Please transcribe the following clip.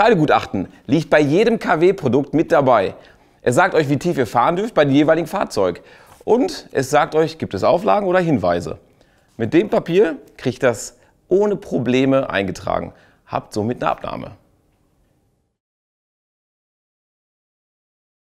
Teilegutachten liegt bei jedem KW-Produkt mit dabei. Es sagt euch, wie tief ihr fahren dürft bei dem jeweiligen Fahrzeug. Und es sagt euch, gibt es Auflagen oder Hinweise. Mit dem Papier kriegt das ohne Probleme eingetragen. Habt somit eine Abnahme.